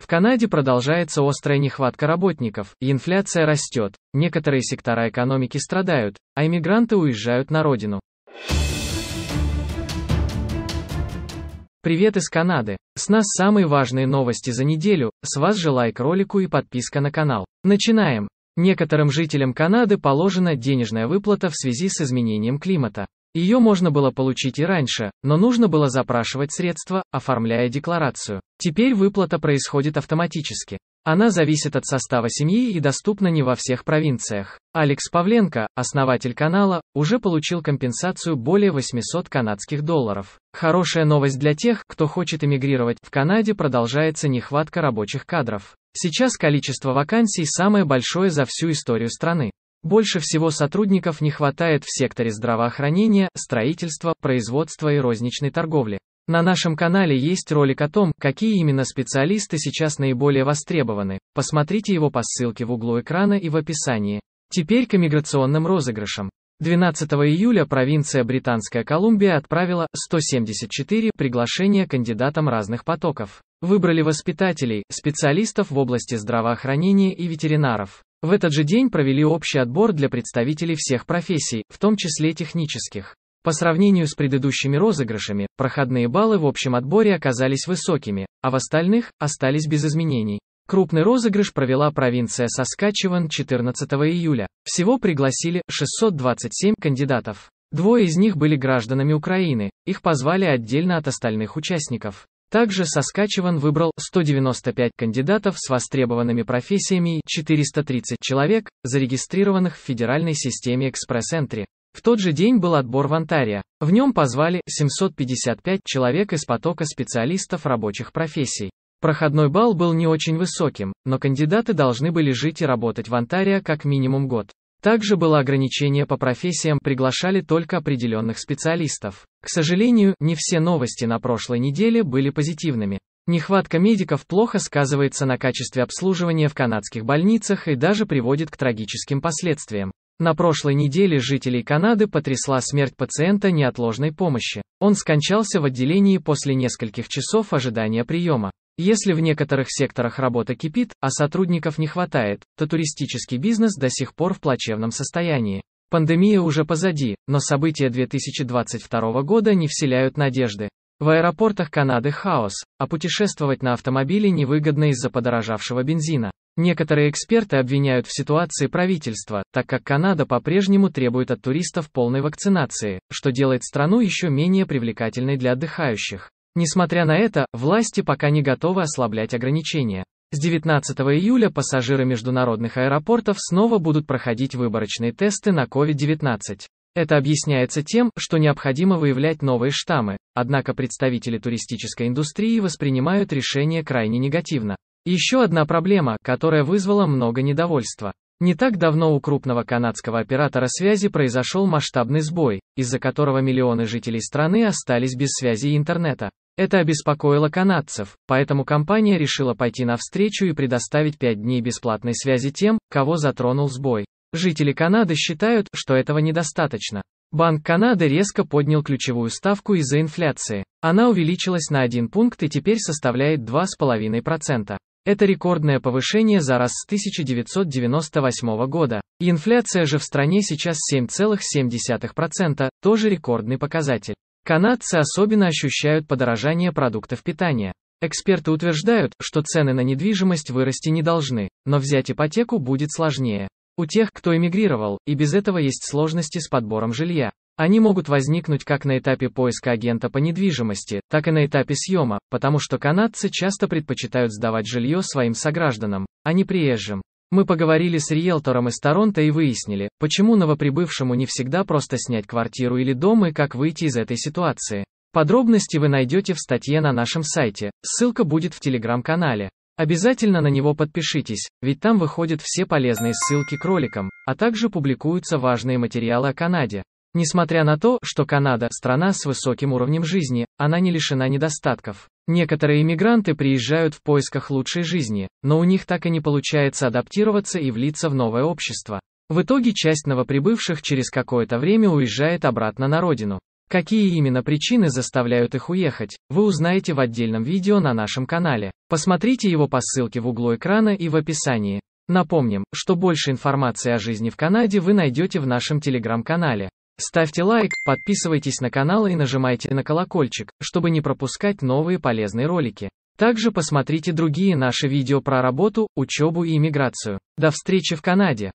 В Канаде продолжается острая нехватка работников, и инфляция растет, некоторые сектора экономики страдают, а иммигранты уезжают на родину. Привет из Канады. С нас самые важные новости за неделю, с вас же лайк ролику и подписка на канал. Начинаем. Некоторым жителям Канады положена денежная выплата в связи с изменением климата. Ее можно было получить и раньше, но нужно было запрашивать средства, оформляя декларацию. Теперь выплата происходит автоматически. Она зависит от состава семьи и доступна не во всех провинциях. Алекс Павленко, основатель канала, уже получил компенсацию более 800 канадских долларов. Хорошая новость для тех, кто хочет эмигрировать. В Канаде продолжается нехватка рабочих кадров. Сейчас количество вакансий самое большое за всю историю страны. Больше всего сотрудников не хватает в секторе здравоохранения, строительства, производства и розничной торговли. На нашем канале есть ролик о том, какие именно специалисты сейчас наиболее востребованы. Посмотрите его по ссылке в углу экрана и в описании. Теперь к иммиграционным розыгрышам. 12 июля провинция Британская Колумбия отправила 174 приглашения кандидатам разных потоков. Выбрали воспитателей, специалистов в области здравоохранения и ветеринаров. В этот же день провели общий отбор для представителей всех профессий, в том числе технических. По сравнению с предыдущими розыгрышами, проходные баллы в общем отборе оказались высокими, а в остальных остались без изменений. Крупный розыгрыш провела провинция Саскачеван 14 июля. Всего пригласили 627 кандидатов. Двое из них были гражданами Украины, их позвали отдельно от остальных участников. Также Соскачеван выбрал 195 кандидатов с востребованными профессиями и 430 человек, зарегистрированных в федеральной системе экспресс-энтри. В тот же день был отбор в Антария. В нем позвали 755 человек из потока специалистов рабочих профессий. Проходной балл был не очень высоким, но кандидаты должны были жить и работать в Антария как минимум год. Также было ограничение по профессиям, приглашали только определенных специалистов. К сожалению, не все новости на прошлой неделе были позитивными. Нехватка медиков плохо сказывается на качестве обслуживания в канадских больницах и даже приводит к трагическим последствиям. На прошлой неделе жителей Канады потрясла смерть пациента неотложной помощи. Он скончался в отделении после нескольких часов ожидания приема. Если в некоторых секторах работа кипит, а сотрудников не хватает, то туристический бизнес до сих пор в плачевном состоянии. Пандемия уже позади, но события 2022 года не вселяют надежды. В аэропортах Канады хаос, а путешествовать на автомобиле невыгодно из-за подорожавшего бензина. Некоторые эксперты обвиняют в ситуации правительство, так как Канада по-прежнему требует от туристов полной вакцинации, что делает страну еще менее привлекательной для отдыхающих. Несмотря на это, власти пока не готовы ослаблять ограничения. С 19 июля пассажиры международных аэропортов снова будут проходить выборочные тесты на COVID-19. Это объясняется тем, что необходимо выявлять новые штаммы, однако представители туристической индустрии воспринимают решение крайне негативно. Еще одна проблема, которая вызвала много недовольства. Не так давно у крупного канадского оператора связи произошел масштабный сбой, из-за которого миллионы жителей страны остались без связи и интернета. Это обеспокоило канадцев, поэтому компания решила пойти навстречу и предоставить 5 дней бесплатной связи тем, кого затронул сбой. Жители Канады считают, что этого недостаточно. Банк Канады резко поднял ключевую ставку из-за инфляции. Она увеличилась на 1 пункт и теперь составляет 2,5%. Это рекордное повышение за раз с 1998 года. инфляция же в стране сейчас 7,7%, тоже рекордный показатель. Канадцы особенно ощущают подорожание продуктов питания. Эксперты утверждают, что цены на недвижимость вырасти не должны, но взять ипотеку будет сложнее. У тех, кто эмигрировал, и без этого есть сложности с подбором жилья. Они могут возникнуть как на этапе поиска агента по недвижимости, так и на этапе съема, потому что канадцы часто предпочитают сдавать жилье своим согражданам, а не приезжим. Мы поговорили с риэлтором из Торонто и выяснили, почему новоприбывшему не всегда просто снять квартиру или дом и как выйти из этой ситуации. Подробности вы найдете в статье на нашем сайте, ссылка будет в телеграм-канале. Обязательно на него подпишитесь, ведь там выходят все полезные ссылки к роликам, а также публикуются важные материалы о Канаде. Несмотря на то, что Канада – страна с высоким уровнем жизни, она не лишена недостатков. Некоторые иммигранты приезжают в поисках лучшей жизни, но у них так и не получается адаптироваться и влиться в новое общество. В итоге часть новоприбывших через какое-то время уезжает обратно на родину. Какие именно причины заставляют их уехать, вы узнаете в отдельном видео на нашем канале. Посмотрите его по ссылке в углу экрана и в описании. Напомним, что больше информации о жизни в Канаде вы найдете в нашем телеграм-канале. Ставьте лайк, подписывайтесь на канал и нажимайте на колокольчик, чтобы не пропускать новые полезные ролики. Также посмотрите другие наши видео про работу, учебу и иммиграцию. До встречи в Канаде!